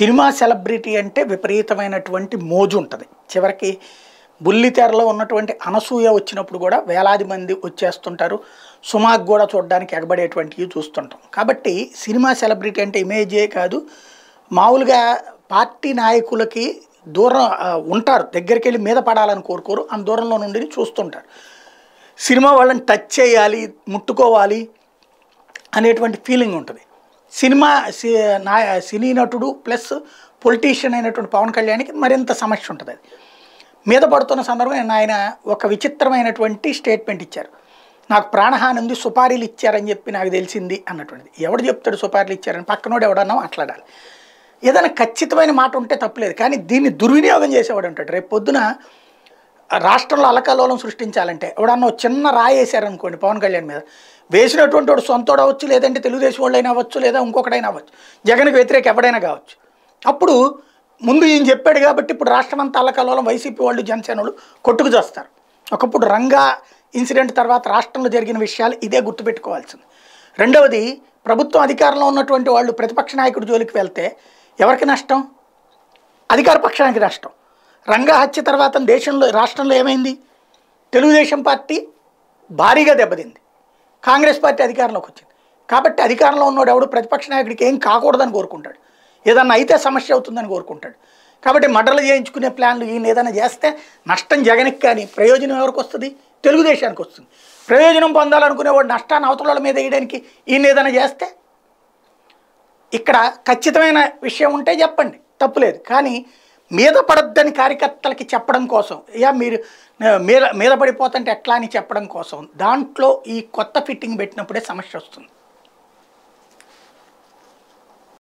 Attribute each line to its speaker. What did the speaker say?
Speaker 1: cinema celebrity అంటే విపరీతమైనటువంటి మోజు ఉంటుంది చివరికి బుల్లితెరలో ఉన్నటువంటి అనసూయ వచ్చినప్పుడు కూడా వేలాది మంది వచ్చేస్తుంటారు సుమాక్ కూడా చూడడానికి ఎగబడేటువంటివి చూస్తుంటాం కాబట్టి సినిమా సెలబ్రిటీ అంటే ఇమేజే కాదు మామూలుగా పార్టీ నాయకులకి దూరం ఉంటారు దగ్గరికి వెళ్ళి మీద పడాలని కోరుకోరు ఆ దూరంలో నుండి చూస్తుంటారు సినిమా వాళ్ళని టచ్ చేయాలి ముట్టుకోవాలి అనేటువంటి ఫీలింగ్ ఉంటుంది సినిమా నా సినీ నటుడు ప్లస్ పొలిటీషియన్ అయినటువంటి పవన్ కళ్యాణ్కి మరింత సమస్య ఉంటుంది అది మీద పడుతున్న సందర్భం ఆయన ఒక విచిత్రమైనటువంటి స్టేట్మెంట్ ఇచ్చారు నాకు ప్రాణహాని ఉంది సుపారీలు ఇచ్చారని చెప్పి నాకు తెలిసింది అన్నటువంటిది ఎవడు చెప్తాడు సుపారీలు ఇచ్చారని పక్కనోడు ఎవడన్నా మాట్లాడాలి ఏదైనా ఖచ్చితమైన మాట ఉంటే తప్పలేదు కానీ దీన్ని దుర్వినియోగం చేసేవాడు అంటాడు రేపు పొద్దున రాష్ట్రంలో అలకలోలం సృష్టించాలంటే ఎవడన్నా చిన్న రాయి వేశారనుకోండి పవన్ కళ్యాణ్ మీద వేసినటువంటి వాడు సొంతోడు అవ్వచ్చు లేదంటే తెలుగుదేశం వాళ్ళు అయినా అవ్వచ్చు లేదా ఇంకొకటైనా అవ్వచ్చు జగన్కి వ్యతిరేక ఎవడైనా కావచ్చు అప్పుడు ముందు ఈయన చెప్పాడు కాబట్టి ఇప్పుడు రాష్ట్రం అంతా అలకలోలం వైసీపీ వాళ్ళు జనసేన వాళ్ళు కొట్టుకు చేస్తారు ఒకప్పుడు రంగా ఇన్సిడెంట్ తర్వాత రాష్ట్రంలో జరిగిన విషయాలు ఇదే గుర్తుపెట్టుకోవాల్సింది రెండవది ప్రభుత్వం అధికారంలో ఉన్నటువంటి వాళ్ళు ప్రతిపక్ష నాయకుడు జోలికి వెళ్తే ఎవరికి నష్టం అధికార పక్షానికి నష్టం రంగహత్య తర్వాత దేశంలో రాష్ట్రంలో ఏమైంది తెలుగుదేశం పార్టీ భారీగా దెబ్బతింది కాంగ్రెస్ పార్టీ అధికారంలోకి వచ్చింది కాబట్టి అధికారంలో ఉన్నవాడు ఎవడు ప్రతిపక్ష నాయకుడికి ఏం కాకూడదని కోరుకుంటాడు ఏదన్నా అయితే సమస్య అవుతుందని కోరుకుంటాడు కాబట్టి మడలు చేయించుకునే ప్లాన్లు ఈయన ఏదైనా చేస్తే నష్టం జగనికి కానీ ప్రయోజనం ఎవరికి వస్తుంది తెలుగుదేశానికి వస్తుంది ప్రయోజనం పొందాలనుకునేవాడు నష్టాన్ని అవతల మీద వేయడానికి ఈయన ఏదైనా చేస్తే ఇక్కడ ఖచ్చితమైన విషయం ఉంటే చెప్పండి తప్పులేదు కానీ మీద పడద్దని కార్యకర్తలకి చెప్పడం కోసం ఇక మీరు మీద మీద పడిపోతుంటే ఎట్లా అని చెప్పడం కోసం దాంట్లో ఈ కొత్త ఫిట్టింగ్ పెట్టినప్పుడే సమస్య వస్తుంది